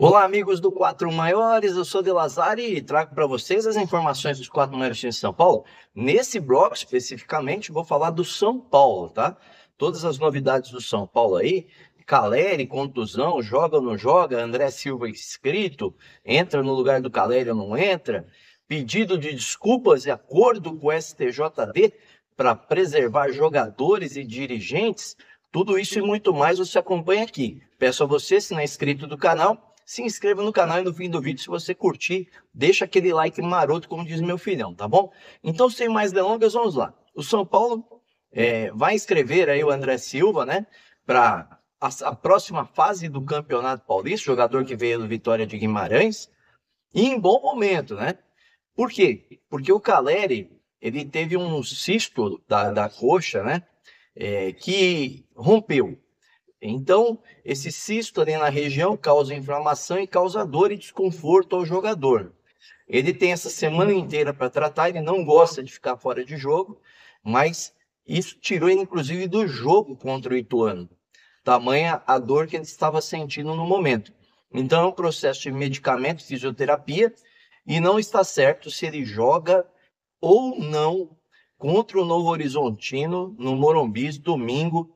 Olá, amigos do Quatro Maiores, eu sou De Lazari e trago para vocês as informações dos quatro maiores de São Paulo. Nesse bloco, especificamente, vou falar do São Paulo, tá? Todas as novidades do São Paulo aí, Caleri, contusão, joga ou não joga, André Silva inscrito, entra no lugar do Caleri ou não entra, pedido de desculpas e acordo com o STJD para preservar jogadores e dirigentes, tudo isso e muito mais você acompanha aqui. Peço a você, se não é inscrito do canal, se inscreva no canal e no fim do vídeo, se você curtir, deixa aquele like maroto, como diz meu filhão, tá bom? Então, sem mais delongas, vamos lá. O São Paulo é, vai inscrever aí o André Silva, né? Para a, a, próxima fase do Campeonato Paulista, jogador que veio do Vitória de Guimarães, e em bom momento, né? Por quê? Porque o Caleri, ele teve um cisto da, da coxa, né? É, que rompeu. Então, esse cisto ali na região causa inflamação e causa dor e desconforto ao jogador. Ele tem essa semana inteira para tratar, ele não gosta de ficar fora de jogo, mas isso tirou ele, inclusive, do jogo contra o Ituano. Tamanha a dor que ele estava sentindo no momento. Então, é um processo de medicamento, fisioterapia, e não está certo se ele joga ou não contra o Novo Horizontino no Morumbi, domingo,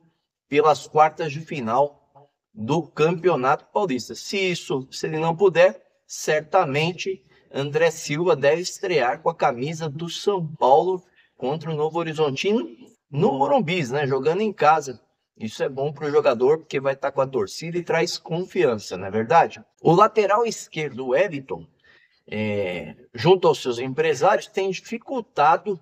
pelas quartas de final do Campeonato Paulista. Se isso, se ele não puder, certamente André Silva deve estrear com a camisa do São Paulo contra o Novo Horizontino no Morumbis, né? Jogando em casa. Isso é bom para o jogador porque vai estar tá com a torcida e traz confiança, não é verdade? O lateral esquerdo, o Everton, é, junto aos seus empresários, tem dificultado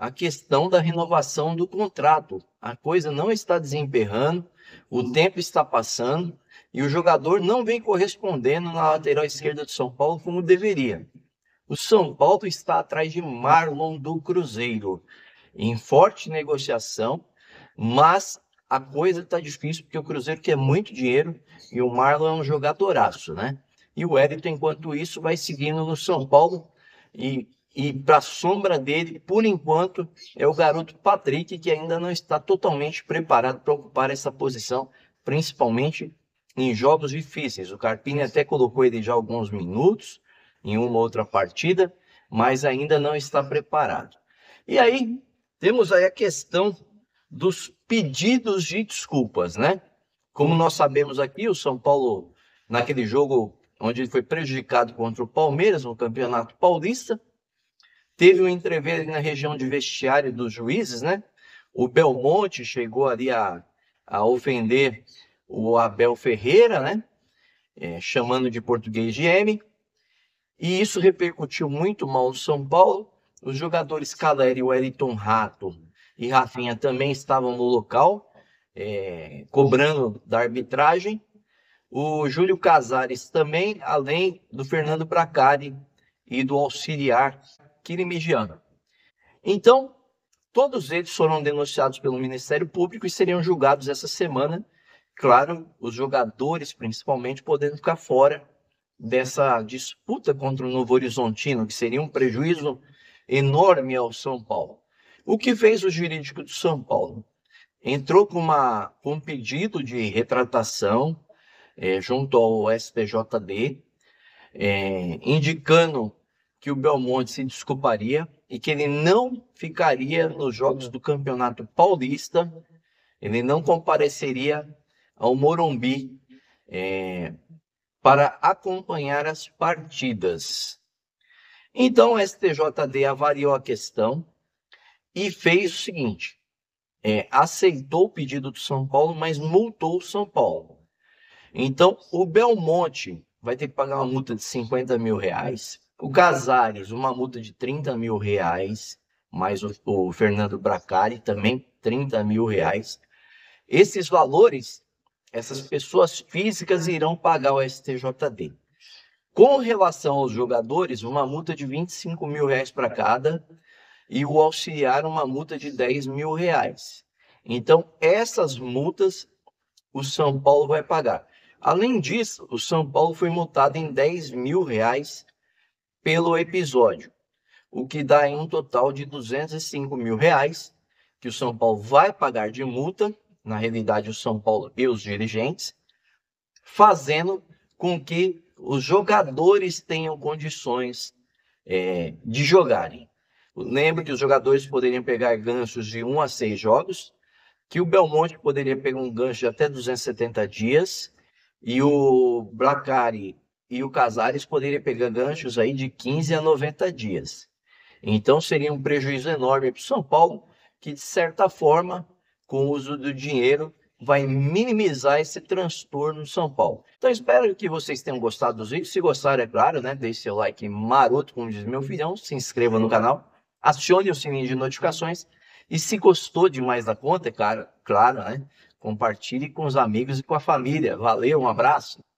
a questão da renovação do contrato. A coisa não está desemperrando, o tempo está passando e o jogador não vem correspondendo na lateral esquerda do São Paulo como deveria. O São Paulo está atrás de Marlon do Cruzeiro, em forte negociação, mas a coisa está difícil porque o Cruzeiro quer muito dinheiro e o Marlon é um jogadoraço, né? E o Wellington, enquanto isso, vai seguindo no São Paulo e e para a sombra dele, por enquanto, é o garoto Patrick, que ainda não está totalmente preparado para ocupar essa posição, principalmente em jogos difíceis. O Carpini até colocou ele já alguns minutos em uma outra partida, mas ainda não está preparado. E aí, temos aí a questão dos pedidos de desculpas, né? Como nós sabemos aqui, o São Paulo, naquele jogo onde ele foi prejudicado contra o Palmeiras, no Campeonato Paulista, Teve um entrever na região de vestiário dos juízes, né? O Belmonte chegou ali a, a ofender o Abel Ferreira, né? É, chamando de português de M. E isso repercutiu muito mal no São Paulo. Os jogadores Caleri, Wellington Rato e Rafinha também estavam no local, é, cobrando da arbitragem. O Júlio Casares também, além do Fernando Bracari e do auxiliar quirimigiana. Então, todos eles foram denunciados pelo Ministério Público e seriam julgados essa semana. Claro, os jogadores, principalmente, podendo ficar fora dessa disputa contra o Novo Horizontino, que seria um prejuízo enorme ao São Paulo. O que fez o jurídico do São Paulo? Entrou com, uma, com um pedido de retratação é, junto ao STJD, é, eh, indicando que o Belmonte se desculparia e que ele não ficaria nos jogos do Campeonato Paulista, ele não compareceria ao Morumbi é, para acompanhar as partidas. Então, o STJD avaliou a questão e fez o seguinte: é, aceitou o pedido do São Paulo, mas multou o São Paulo. Então, o Belmonte vai ter que pagar uma multa de 50 mil reais o Casares, uma multa de 30 mil reais, mais o, o Fernando Bracari, também 30 mil reais. Esses valores, essas pessoas físicas irão pagar o STJD. Com relação aos jogadores, uma multa de 25 mil reais para cada e o auxiliar uma multa de 10 mil reais. Então, essas multas o São Paulo vai pagar. Além disso, o São Paulo foi multado em 10 mil reais pelo episódio, o que dá em um total de 205 mil reais que o São Paulo vai pagar de multa, na realidade o São Paulo e os dirigentes, fazendo com que os jogadores tenham condições é, de jogarem. Lembro que os jogadores poderiam pegar ganchos de 1 a 6 jogos, que o Belmonte poderia pegar um gancho de até 270 dias, e o Bracari e o Casares poderia pegar ganchos aí de 15 a 90 dias. Então seria um prejuízo enorme para o São Paulo, que de certa forma, com o uso do dinheiro, vai minimizar esse transtorno no São Paulo. Então espero que vocês tenham gostado dos vídeos. Se gostaram, é claro, né? Deixe seu like maroto, como diz meu filhão, se inscreva no canal, acione o sininho de notificações. E se gostou demais da conta, é claro, claro, né? Compartilhe com os amigos e com a família. Valeu, um abraço.